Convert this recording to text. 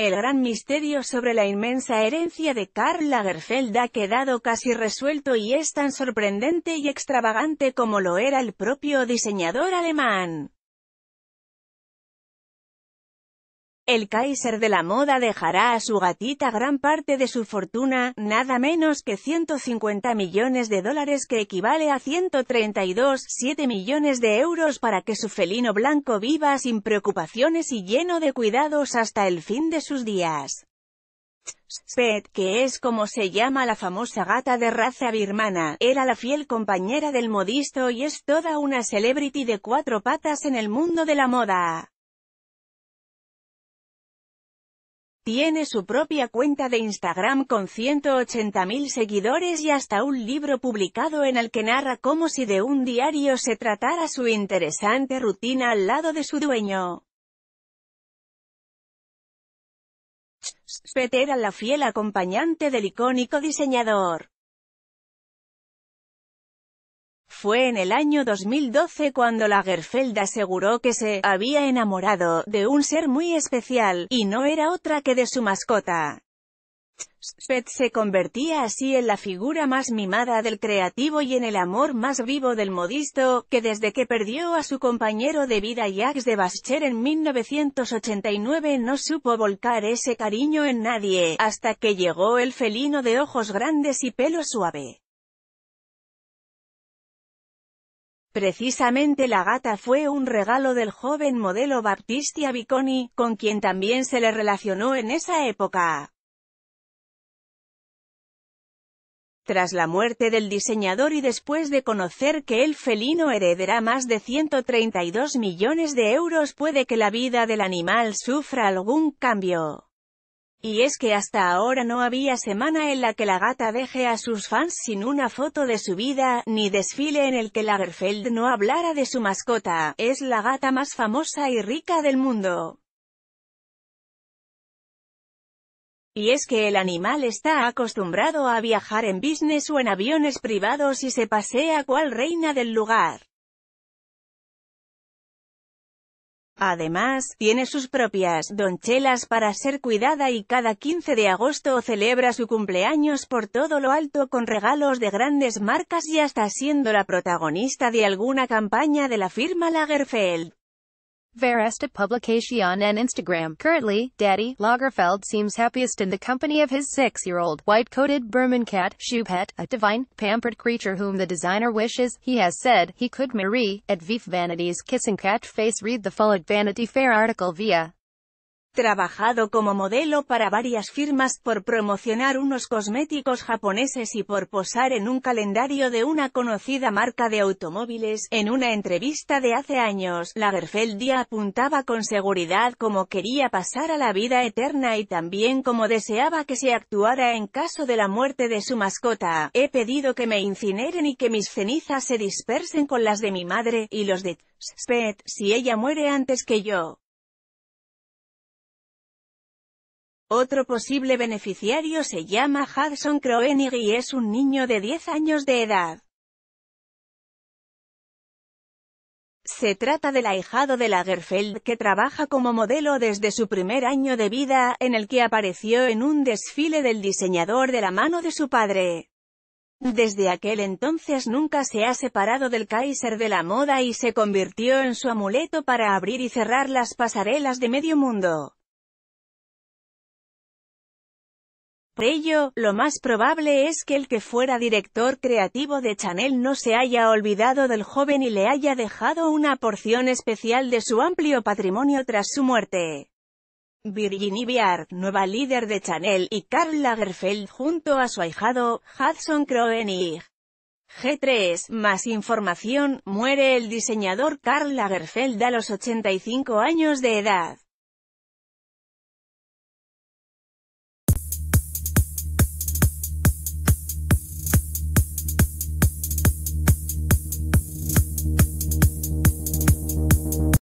El gran misterio sobre la inmensa herencia de Karl Lagerfeld ha quedado casi resuelto y es tan sorprendente y extravagante como lo era el propio diseñador alemán. El Kaiser de la moda dejará a su gatita gran parte de su fortuna, nada menos que 150 millones de dólares que equivale a 132,7 millones de euros para que su felino blanco viva sin preocupaciones y lleno de cuidados hasta el fin de sus días. Pet, que es como se llama la famosa gata de raza birmana, era la fiel compañera del modisto y es toda una celebrity de cuatro patas en el mundo de la moda. Tiene su propia cuenta de Instagram con 180.000 seguidores y hasta un libro publicado en el que narra como si de un diario se tratara su interesante rutina al lado de su dueño. Peter la fiel acompañante del icónico diseñador. Fue en el año 2012 cuando Lagerfeld aseguró que se «había enamorado» de un ser muy especial, y no era otra que de su mascota. se convertía así en la figura más mimada del creativo y en el amor más vivo del modisto, que desde que perdió a su compañero de vida Jacques de Bascher en 1989 no supo volcar ese cariño en nadie, hasta que llegó el felino de ojos grandes y pelo suave. Precisamente la gata fue un regalo del joven modelo Baptistia Biconi, con quien también se le relacionó en esa época. Tras la muerte del diseñador y después de conocer que el felino heredará más de 132 millones de euros puede que la vida del animal sufra algún cambio. Y es que hasta ahora no había semana en la que la gata deje a sus fans sin una foto de su vida, ni desfile en el que Lagerfeld no hablara de su mascota, es la gata más famosa y rica del mundo. Y es que el animal está acostumbrado a viajar en business o en aviones privados y se pasea cual reina del lugar. Además, tiene sus propias donchelas para ser cuidada y cada 15 de agosto celebra su cumpleaños por todo lo alto con regalos de grandes marcas y hasta siendo la protagonista de alguna campaña de la firma Lagerfeld. Veresta publication and Instagram. Currently, Daddy Lagerfeld seems happiest in the company of his six-year-old, white-coated Burman cat, Pet, a divine, pampered creature whom the designer wishes, he has said, he could marry. At Vif Vanity's Kissing Cat Face read the full at Vanity Fair article via trabajado como modelo para varias firmas por promocionar unos cosméticos japoneses y por posar en un calendario de una conocida marca de automóviles. En una entrevista de hace años, Lagerfeld apuntaba con seguridad cómo quería pasar a la vida eterna y también cómo deseaba que se actuara en caso de la muerte de su mascota. He pedido que me incineren y que mis cenizas se dispersen con las de mi madre, y los de Spet, si ella muere antes que yo. Otro posible beneficiario se llama Hudson Kroenig y es un niño de 10 años de edad. Se trata del ahijado de Lagerfeld que trabaja como modelo desde su primer año de vida, en el que apareció en un desfile del diseñador de la mano de su padre. Desde aquel entonces nunca se ha separado del Kaiser de la moda y se convirtió en su amuleto para abrir y cerrar las pasarelas de medio mundo. Por ello, lo más probable es que el que fuera director creativo de Chanel no se haya olvidado del joven y le haya dejado una porción especial de su amplio patrimonio tras su muerte. Virginie Viard, nueva líder de Chanel, y Karl Lagerfeld junto a su ahijado, Hudson Kroenig. G3, más información, muere el diseñador Karl Lagerfeld a los 85 años de edad.